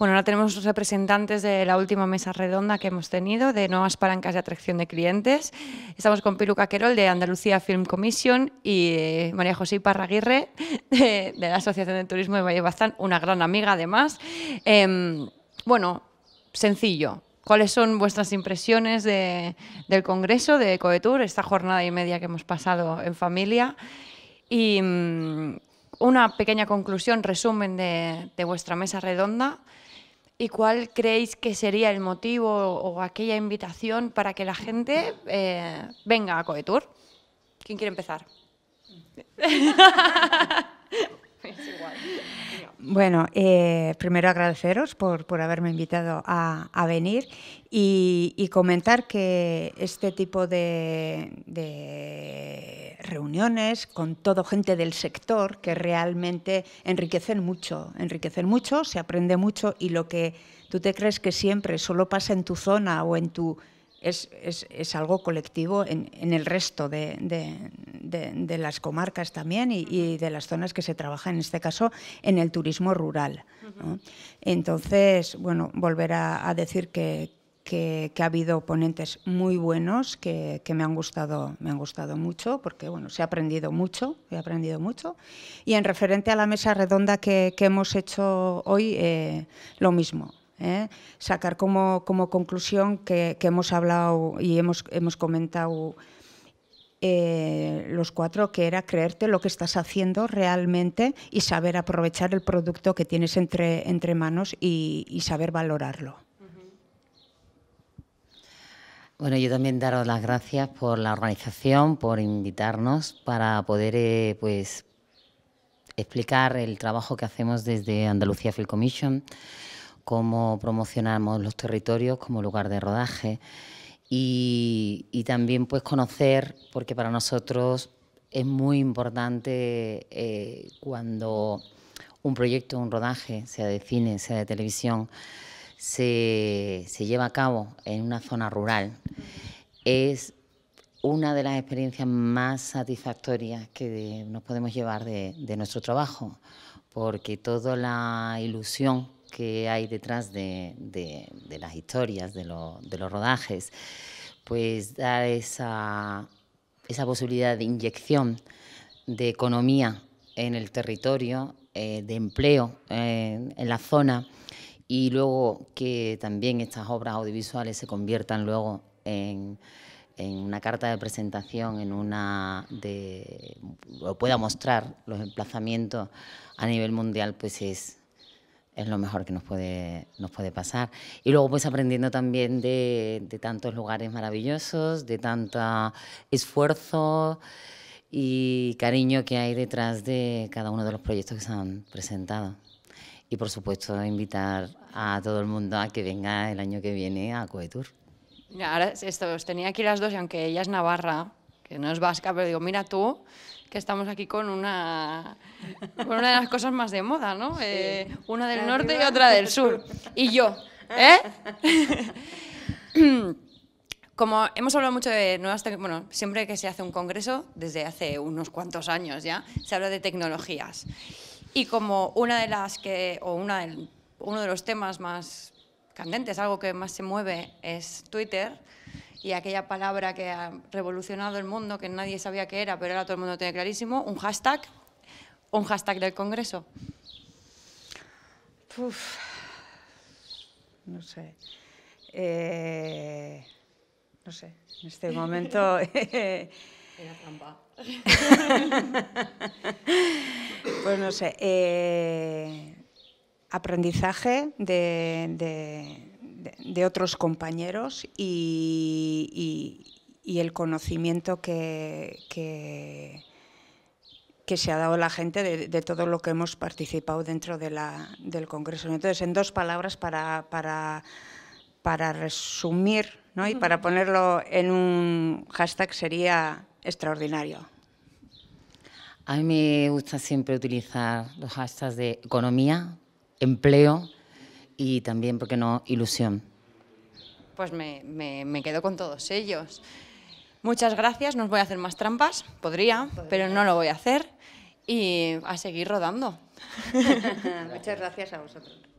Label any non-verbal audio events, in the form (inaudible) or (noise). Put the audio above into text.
Bueno, ahora tenemos los representantes de la última mesa redonda que hemos tenido de nuevas palancas de atracción de clientes. Estamos con Piluca Querol de Andalucía Film Commission y eh, María José Parraguirre de, la Asociación de Turismo de Valle una gran amiga además. Em, bueno, sencillo. ¿Cuáles son vuestras impresiones del Congreso de Coetur, esta jornada y media que hemos pasado en familia? Y mm, una pequeña conclusión, resumen de vuestra mesa redonda ¿Y cuál creéis que sería el motivo o aquella invitación para que la gente eh, venga a Coetur? ¿Quién quiere empezar? (laughs) Bueno, eh, primero agradeceros por, por haberme invitado a, venir y, comentar que este tipo de, de, reuniones con todo gente del sector que realmente enriquecen mucho, enriquecen mucho, se aprende mucho y lo que tú te crees que siempre solo pasa en tu zona o en tu es, algo colectivo en, el resto de, las comarcas también y, de las zonas que se trabaja, en este caso, en el turismo rural. Entonces, bueno, volver a, decir que, ha habido ponentes muy buenos que, me, han gustado, me han gustado mucho, porque bueno, se ha aprendido mucho, he aprendido mucho. Y en referente a la mesa redonda que, hemos hecho hoy, eh, lo mismo. ¿eh? sacar como, conclusión que, hemos hablado y hemos, comentado eh, los cuatro, que era creerte lo que estás haciendo realmente y saber aprovechar el producto que tienes entre, manos y, saber valorarlo. Bueno, yo también daros las gracias por la organización, por invitarnos para poder eh, pues explicar el trabajo que hacemos desde Andalucía Film Commission cómo promocionamos los territorios como lugar de rodaje y, también pues conocer, porque para nosotros es muy importante eh, cuando un proyecto, un rodaje, sea de cine, sea de televisión, se, lleva a cabo en una zona rural, es una de las experiencias más satisfactorias que nos podemos llevar de, nuestro trabajo, porque toda la ilusión que hay detrás de, las historias, de, los rodajes, pues da esa, posibilidad de inyección de economía en el territorio, eh, de empleo eh, en la zona y luego que también estas obras audiovisuales se conviertan luego en, una carta de presentación, en una de, lo pueda mostrar los emplazamientos a nivel mundial, pues es es lo mejor que nos puede, nos puede pasar. Y luego pues aprendiendo también de, tantos lugares maravillosos, de tanto esfuerzo y cariño que hay detrás de cada uno de los proyectos que se han presentado. Y por supuesto invitar a todo el mundo a que venga el año que viene a Coetur. Ahora esto, os tenía aquí las dos y aunque ella es navarra, que no es vasca, pero digo, mira tú, que estamos aquí con una, de las cosas más de moda, ¿no? Eh, una del norte y otra del sur. Y yo, ¿eh? (laughs) Como hemos hablado mucho de nuevas bueno, siempre que se hace un congreso, desde hace unos cuantos años ya, se habla de tecnologías. Y como una de las que, o uno de los temas más candentes, algo que más se mueve es Twitter, y aquella palabra que ha revolucionado el mundo, que nadie sabía que era, pero ahora todo el mundo tiene clarísimo, un hashtag, un hashtag del Congreso. no sé. Eh, no sé, en este momento... (laughs) Eh, era trampa. (laughs) pues no sé. Eh, aprendizaje de de, otros compañeros y, el conocimiento que, que, se ha dado la gente de, todo lo que hemos participado dentro de la, del Congreso. Entonces, en dos palabras, para, para, resumir y para ponerlo en un hashtag, sería extraordinario. A mí me gusta siempre utilizar los hashtags de economía, empleo, y también, porque no, ilusión. Pues me, quedo con todos ellos. Muchas gracias, no os voy a hacer más trampas, podría. pero no lo voy a hacer y a seguir rodando. (laughs) (laughs) Muchas gracias a vosotros.